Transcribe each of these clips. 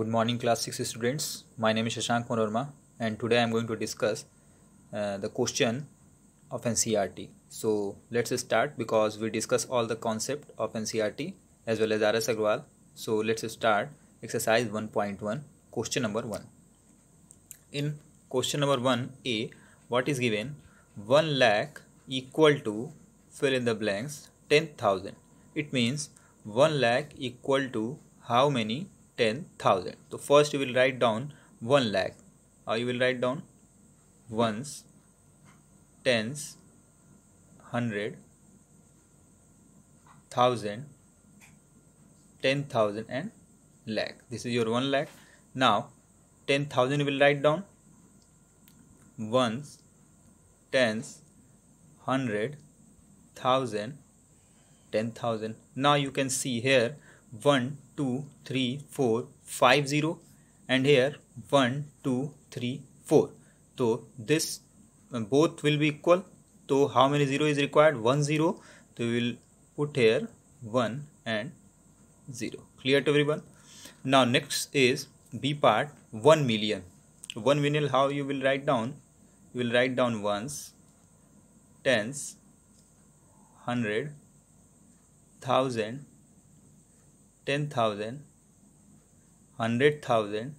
Good morning class 6 students. My name is Shashank Monorma and today I am going to discuss uh, the question of NCRT. So let's start because we discuss all the concept of NCRT as well as RS Agrawal. So let's start exercise 1.1 question number 1. In question number 1a what is given 1 lakh equal to fill in the blanks 10,000. It means 1 lakh equal to how many 10,000. So first you will write down 1 lakh or you will write down ones, tens, hundred, thousand, ten thousand and lakh. This is your 1 lakh. Now 10,000 you will write down ones, tens, hundred, thousand, ten thousand. Now you can see here 1, 2, 3, 4, 5, 0 and here 1, 2, 3, 4. So this uh, both will be equal. So how many 0 is required? 1, 0. So we will put here 1 and 0. Clear to everyone? Now next is B part 1 million. 1 million how you will write down? You will write down ones, tens, hundred, thousand, ten thousand, hundred thousand,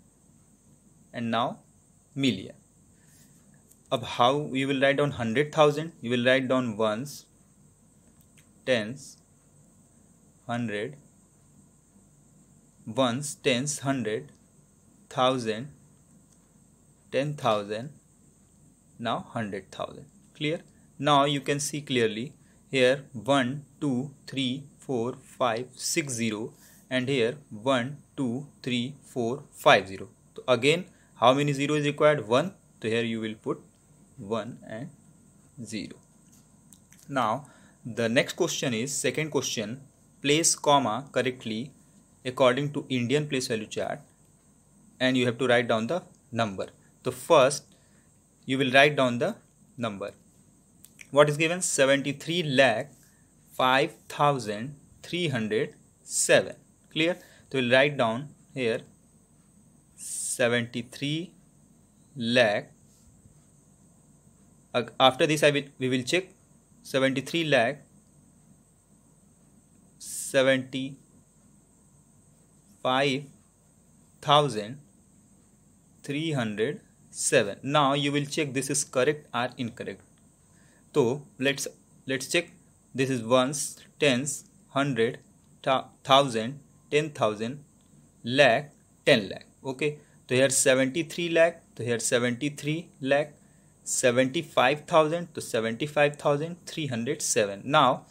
and now million. Of how you will write down hundred thousand, you will write down ones, tens, hundred, ones, tens, hundred, thousand, ten thousand, now hundred thousand. Clear? Now you can see clearly here 1, 2, 3, 4, 5, 6, 0 and here 1, 2, 3, 4, 5, 0. So again how many 0 is required? 1. So here you will put 1 and 0. Now the next question is second question place comma correctly according to Indian place value chart and you have to write down the number. So first you will write down the number. What is given? 73 lakh 5307 clear so we'll write down here 73 lakh after this I will we will check 73 lakh 75307 now you will check this is correct or incorrect so let's let's check this is ones tens hundred thousand Ten thousand, lakh, ten lakh. Okay. So here seventy-three lakh. So here seventy-three lakh, seventy-five thousand. to seventy-five thousand three hundred seven. Now,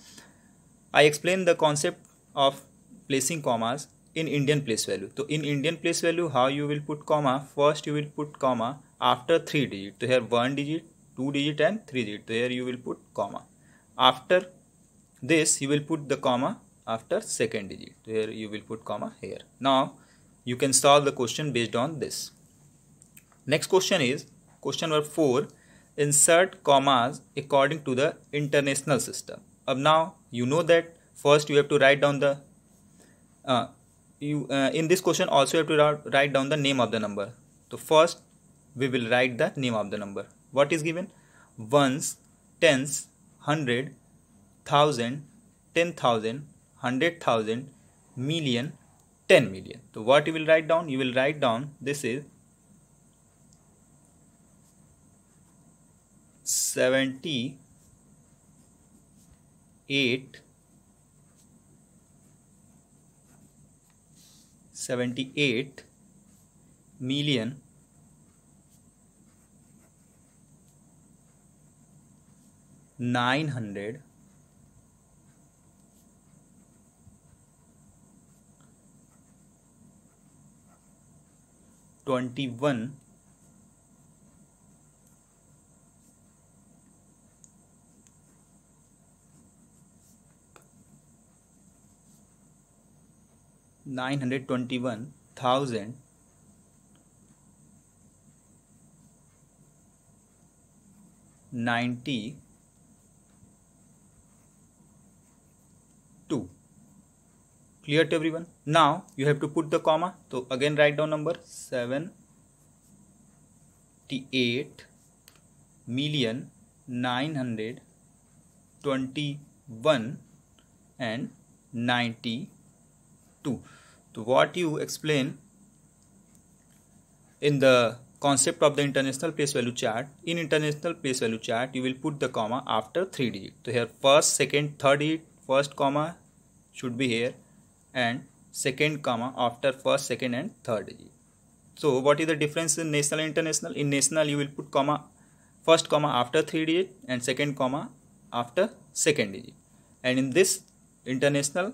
I explain the concept of placing commas in Indian place value. So in Indian place value, how you will put comma? First you will put comma after three digit. So here one digit, two digit, and three digit. So here you will put comma. After this, you will put the comma after second digit here you will put comma here now you can solve the question based on this next question is question number 4 insert commas according to the international system Of now you know that first you have to write down the uh, you uh, in this question also you have to write down the name of the number so first we will write the name of the number what is given ones tens hundred thousand ten thousand 100 thousand million 10 million so what you will write down you will write down this is 78 78 million 900 21 nine hundred twenty one thousand ninety clear to every one now you have to put the comma तो again write down number seventy eight million nine hundred twenty one and ninety two तो what you explain in the concept of the international place value chart in international place value chart you will put the comma after three digit तो here first second third digit first comma should be here and second comma after first second and third so what is the difference in national and international in national you will put comma first comma after three digit and second comma after second digit and in this international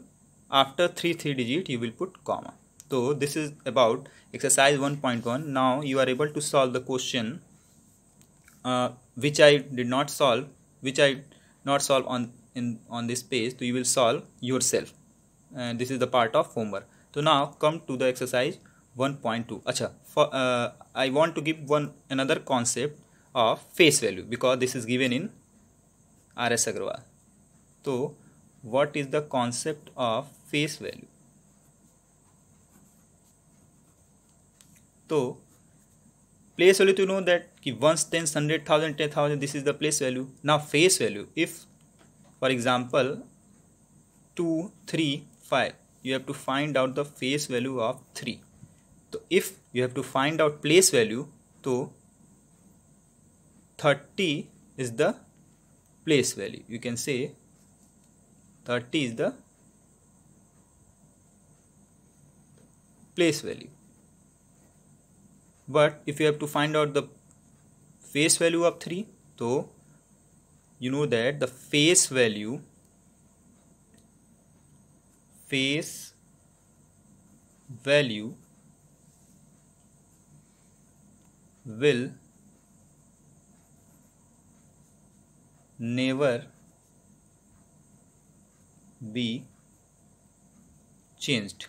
after three three digit you will put comma so this is about exercise 1.1 now you are able to solve the question uh, which i did not solve which i not solve on in on this page so you will solve yourself this is the part of homework तो now come to the exercise one point two अच्छा I want to give one another concept of face value because this is given in R S Agrawal तो what is the concept of face value तो place value to know that कि ones ten hundred thousand ten thousand this is the place value ना face value if for example to three 5 you have to find out the face value of 3 so if you have to find out place value so 30 is the place value you can say 30 is the place value but if you have to find out the face value of 3 so you know that the face value face value will never be changed.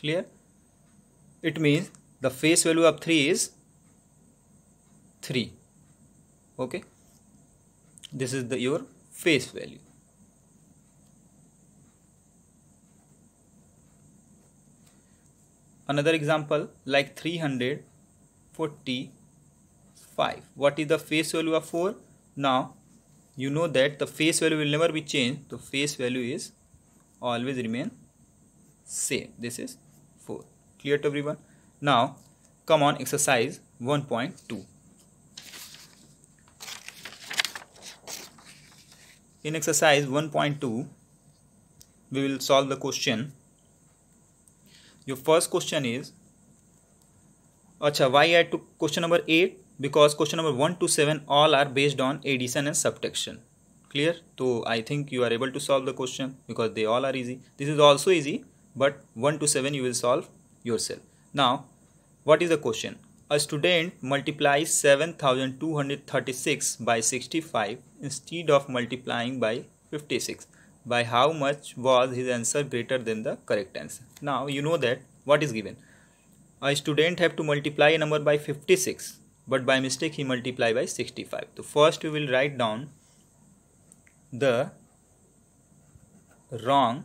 Clear? It means the face value of 3 is 3. Okay this is the your face value another example like 345 what is the face value of 4 now you know that the face value will never be changed the face value is always remain same this is 4 clear to everyone now come on exercise 1.2 In exercise 1.2, we will solve the question. Your first question is, Acha, why I took question number 8? Because question number 1 to 7 all are based on addition and subtraction. Clear? So I think you are able to solve the question because they all are easy. This is also easy, but 1 to 7 you will solve yourself. Now, what is the question? A student multiplies 7236 by 65 instead of multiplying by 56. By how much was his answer greater than the correct answer? Now you know that what is given. A student have to multiply a number by 56 but by mistake he multiply by 65. So first we will write down the wrong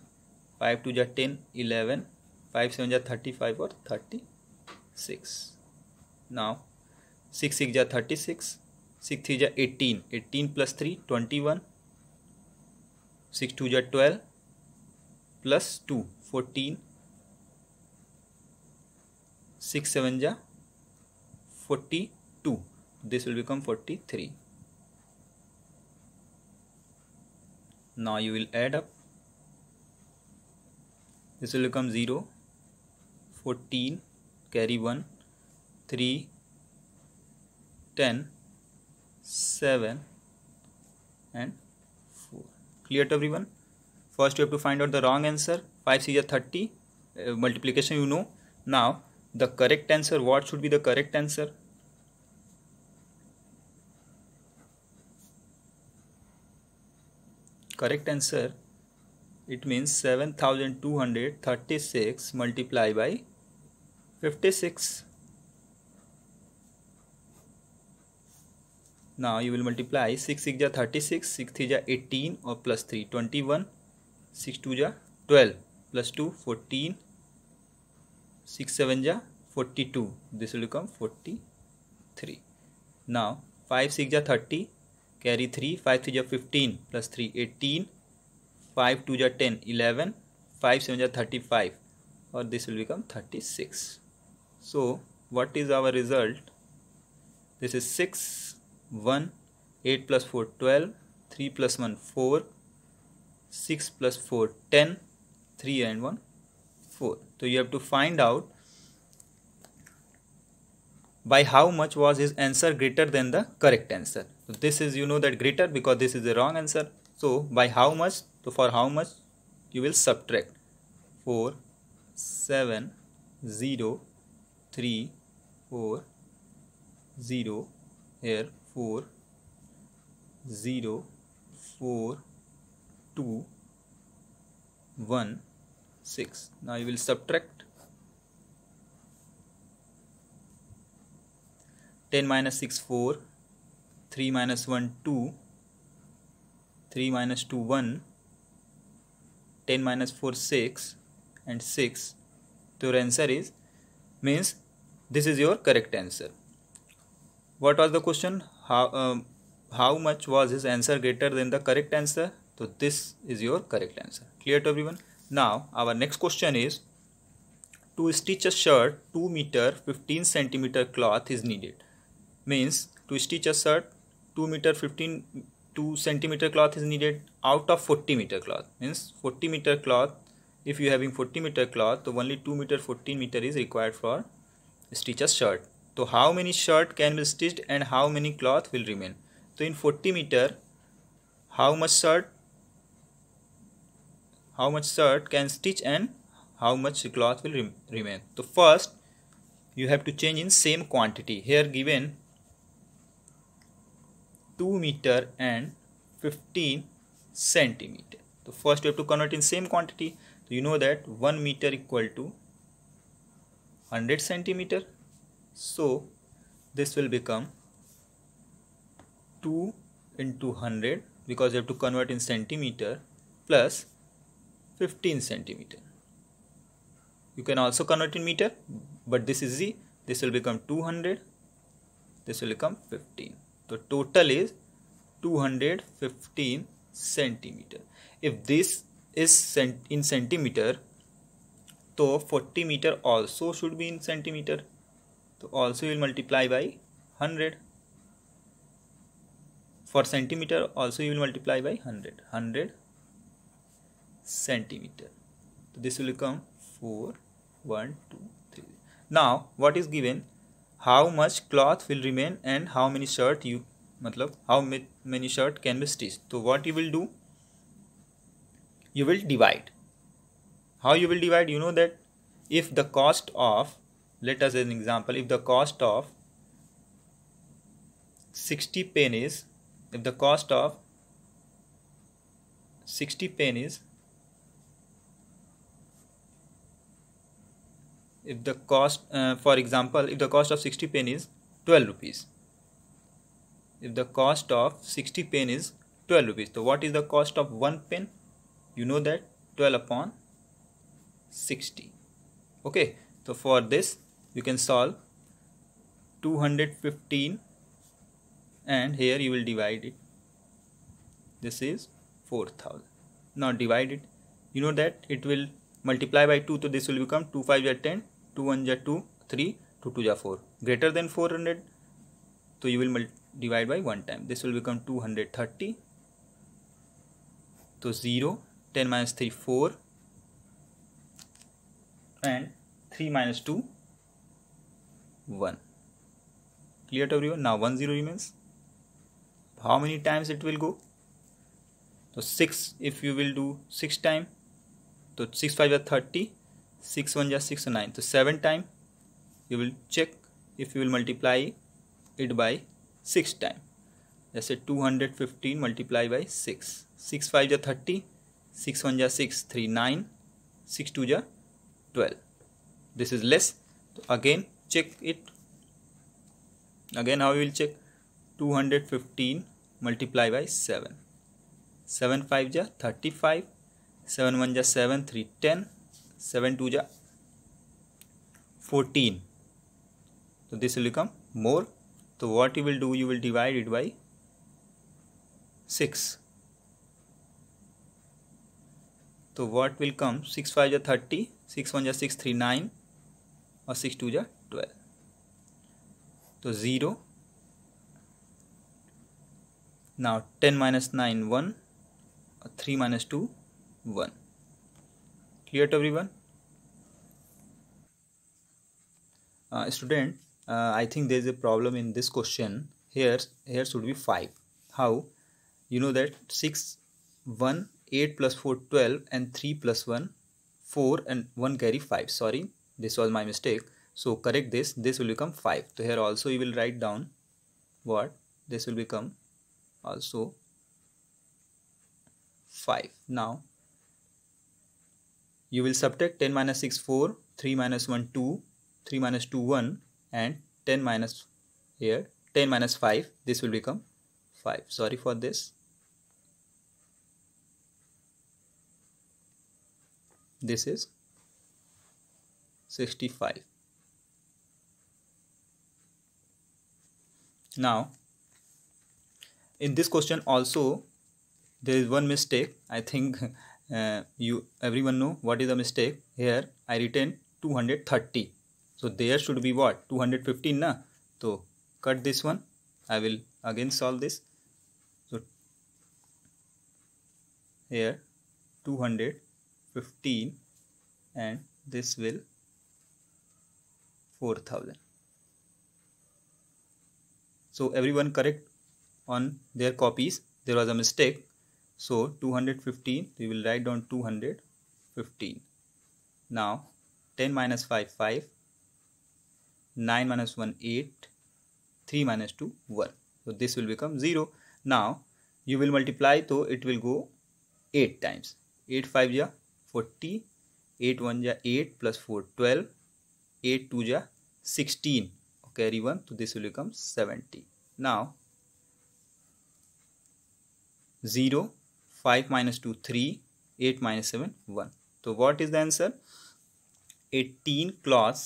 five two जा ten eleven five seven जा thirty five और thirty six now six six जा thirty six six three जा eighteen eighteen plus three twenty one six two जा twelve plus two fourteen six seven जा forty two will become forty three now you will add up this will become 0 14 carry 1 3 10 7 and 4 clear to everyone first you have to find out the wrong answer 5 is 30 uh, multiplication you know now the correct answer what should be the correct answer correct answer it means seven thousand two hundred thirty six multiply by fifty six ना you will multiply six six जा thirty six six three जा eighteen और plus three twenty one six two जा twelve plus two fourteen six seven जा forty two this will come forty three ना five six जा thirty carry three five three जा fifteen plus three eighteen 5 2 are 10 11 5 7 are 35 or this will become 36 so what is our result this is 6 1 8 plus 4 12 3 plus 1 4 6 plus 4 10 3 and 1 4 so you have to find out by how much was his answer greater than the correct answer so this is you know that greater because this is the wrong answer so by how much so for how much you will subtract 4 7 0 3 4 0 here 4 0 4 2 1 6 now you will subtract 10 minus 6 4 3 minus 1 2 3 minus 2 1 10 minus 4 6 and 6 so your answer is means this is your correct answer what was the question how um, how much was his answer greater than the correct answer so this is your correct answer clear to everyone now our next question is to stitch a shirt 2 meter 15 centimeter cloth is needed means to stitch a shirt 2 meter 15 2 centimeter cloth is needed out of 40 meter cloth means 40 meter cloth if you having 40 meter cloth so only 2 meter 14 meter is required for stitch a shirt so how many shirt can be stitched and how many cloth will remain so in 40 meter how much shirt how much shirt can stitch and how much cloth will remain so first you have to change in same quantity here given 2 meter and 15 centimeter so first you have to convert in same quantity so you know that 1 meter equal to 100 centimeter so this will become 2 into 100 because you have to convert in centimeter plus 15 centimeter you can also convert in meter but this is z this will become 200 this will become 15 तो total is 215 centimeter. If this is in centimeter, so 40 meter also should be in centimeter. So also you will multiply by 100. For centimeter also you will multiply by 100. 100 centimeter. So this will come 4, 1, 2, 3. Now what is given? how much cloth will remain and how many shirt you मतलब how many shirt can be stitched तो what you will do you will divide how you will divide you know that if the cost of let us an example if the cost of 60 pennies if the cost of 60 pennies if the cost uh, for example if the cost of 60 pen is 12 rupees if the cost of 60 pen is 12 rupees so what is the cost of one pen you know that 12 upon 60 okay so for this you can solve 215 and here you will divide it this is 4000 now divide it you know that it will multiply by 2 so this will become 2 5 10 two one जै two three two two जै four greater than four hundred तो you will divide by one time this will become two hundred thirty तो zero ten minus three four and three minus two one clear to you ना one zero remains how many times it will go तो six if you will do six time तो six five या thirty 6 1 just 6 9 so 7 time you will check if you will multiply it by 6 time let's say 215 multiply by 6 6 5 ja 30 6 1 ja 6 3 9 6 2 ja 12 this is less so again check it again how you will check 215 multiply by 7 7 5 ja 35 7 1 ja 7 3 10 seven two जा fourteen तो this will become more तो what you will do you will divide it by six तो what will come six five जा thirty six one जा six three nine और six two जा twelve तो zero now ten minus nine one और three minus two one clear to everyone uh, student uh, i think there is a problem in this question here here should be 5 how you know that 6 1 8 plus 4 12 and 3 plus 1 4 and 1 carry 5 sorry this was my mistake so correct this this will become 5 so here also you will write down what this will become also 5 now you will subtract 10 minus 6, 4, 3 minus 1, 2, 3 minus 2, 1 and 10 minus here, 10 minus 5, this will become 5. Sorry for this. This is 65. Now, in this question also, there is one mistake. I think uh, you everyone know what is the mistake here i written 230 so there should be what 215 na so cut this one i will again solve this so here 215 and this will 4000 so everyone correct on their copies there was a mistake so 215, we will write down 215. Now 10 minus 5, 5. 9 minus 1, 8. 3 minus 2, 1. So this will become 0. Now you will multiply, so it will go 8 times. 8 5 ja 40, 8 1 ja 8 plus 4 12, 8 2 ja 16. Carry 1, so this will become 70. Now 0 5 minus 2 3 8 minus 7 1 so what is the answer 18 cloths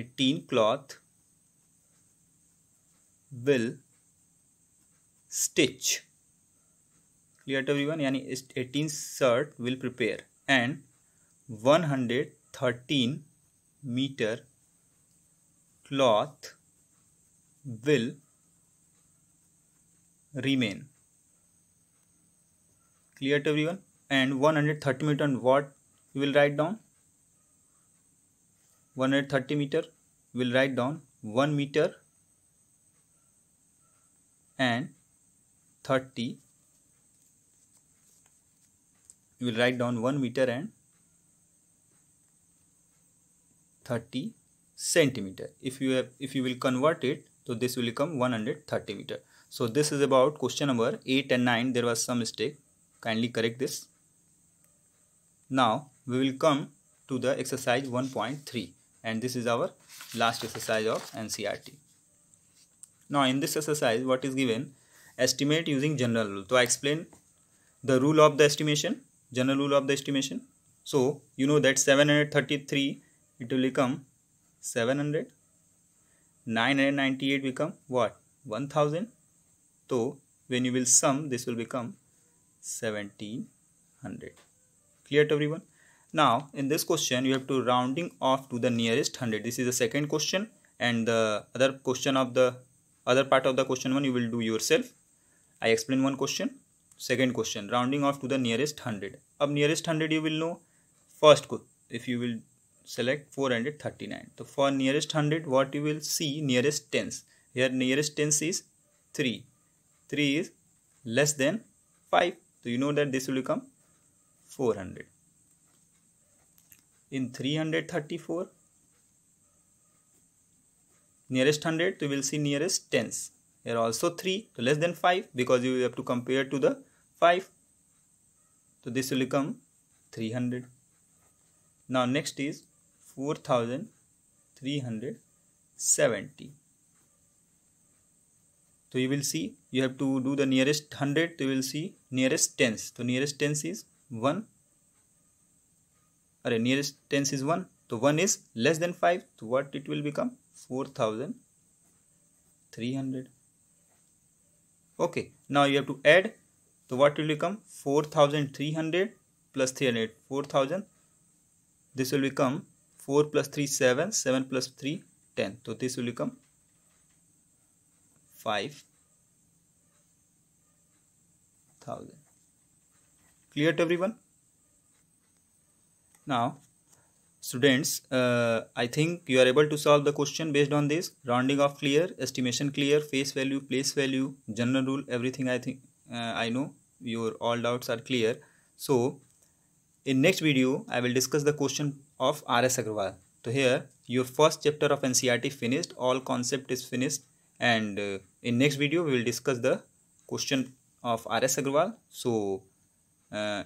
18 cloth will stitch clear to everyone Yani, 18 shirt will prepare and 113 meter cloth will remain clear to everyone and 130 meter what you will write down 130 meter will write down 1 meter and 30 you will write down 1 meter and 30 centimeter if you have if you will convert it so this will become 130 meter so this is about question number 8 and 9 there was some mistake kindly correct this now we will come to the exercise 1.3 and this is our last exercise of NCRT now in this exercise what is given estimate using general rule so I explain the rule of the estimation general rule of the estimation so you know that 733 it will become 700 998 become what 1000 so when you will sum this will become 1700 clear to everyone now in this question you have to rounding off to the nearest 100 this is the second question and the other question of the other part of the question one you will do yourself i explain one question second question rounding off to the nearest 100 Of nearest 100 you will know first if you will select 439 so for nearest 100 what you will see nearest tens here nearest tens is 3 3 is less than 5 so you know that this will become 400. In 334, nearest 100, you will see nearest tens. Here also 3, so less than 5 because you have to compare to the 5. So this will become 300. Now next is 4370. So you will see you have to do the nearest 100, you will see nearest tens तो nearest tens is one अरे nearest tens is one तो one is less than five तो what it will become four thousand three hundred okay now you have to add तो what will become four thousand three hundred plus three hundred four thousand this will become four plus three seven seven plus three ten तो this will become five thousand clear to everyone now students uh, i think you are able to solve the question based on this rounding off clear estimation clear face value place value general rule everything i think uh, i know your all doubts are clear so in next video i will discuss the question of rs agarwal so here your first chapter of ncrt finished all concept is finished and uh, in next video we will discuss the question of R.S. Agrawal. So, uh,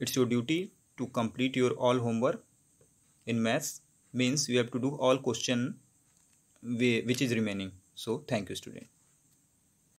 it's your duty to complete your all homework in maths means you have to do all question which is remaining. So, thank you student.